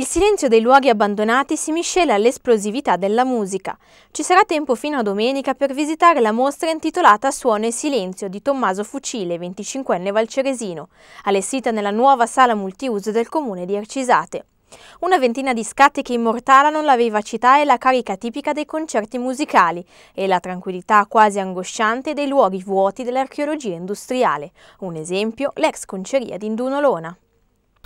Il silenzio dei luoghi abbandonati si miscela all'esplosività della musica. Ci sarà tempo fino a domenica per visitare la mostra intitolata Suono e Silenzio di Tommaso Fucile, 25enne valceresino, allestita nella nuova sala multiuso del comune di Arcisate. Una ventina di scatti che immortalano la vivacità e la carica tipica dei concerti musicali e la tranquillità quasi angosciante dei luoghi vuoti dell'archeologia industriale. Un esempio, l'ex conceria di Indunolona.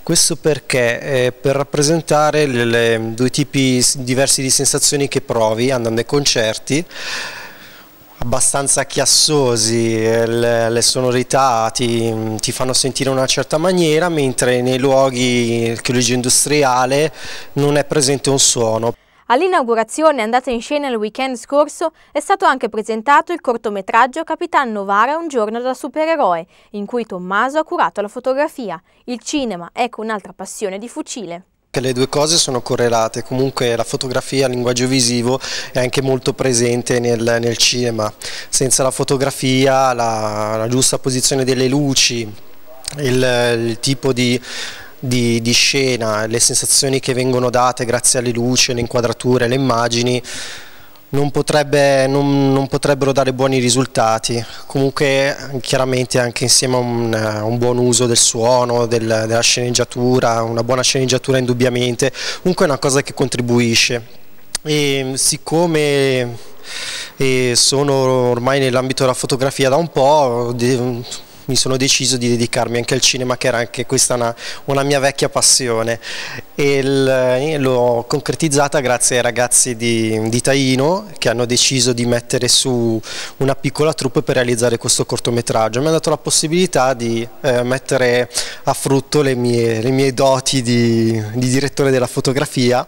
Questo perché? Eh, per rappresentare le, le, due tipi diversi di sensazioni che provi andando ai concerti, abbastanza chiassosi, eh, le, le sonorità ti, ti, fanno sentire in una certa maniera, mentre nei luoghi archeologia industriale non è presente un suono. All'inaugurazione andata in scena il weekend scorso è stato anche presentato il cortometraggio Capitan Novara un giorno da supereroe, in cui Tommaso ha curato la fotografia. Il cinema, ecco un'altra passione di fucile le due cose sono correlate, comunque la fotografia, il linguaggio visivo è anche molto presente nel, nel cinema, senza la fotografia, la, la giusta posizione delle luci, il, il tipo di di, di, scena, le sensazioni che vengono date grazie alle luci, le inquadrature, le immagini, non, potrebbe, non, non potrebbero dare buoni risultati. Comunque chiaramente anche insieme a un, a un buon uso del suono, del, della sceneggiatura, una buona sceneggiatura indubbiamente, comunque è una cosa che contribuisce. E siccome e sono ormai nell'ambito della fotografia da un po', mi sono deciso di dedicarmi anche al cinema che era anche questa una, una mia vecchia passione e eh, l'ho concretizzata grazie ai ragazzi di, di Taino che hanno deciso di mettere su una piccola troupe per realizzare questo cortometraggio mi ha dato la possibilità di eh, mettere a frutto le mie, le mie doti di, di direttore della fotografia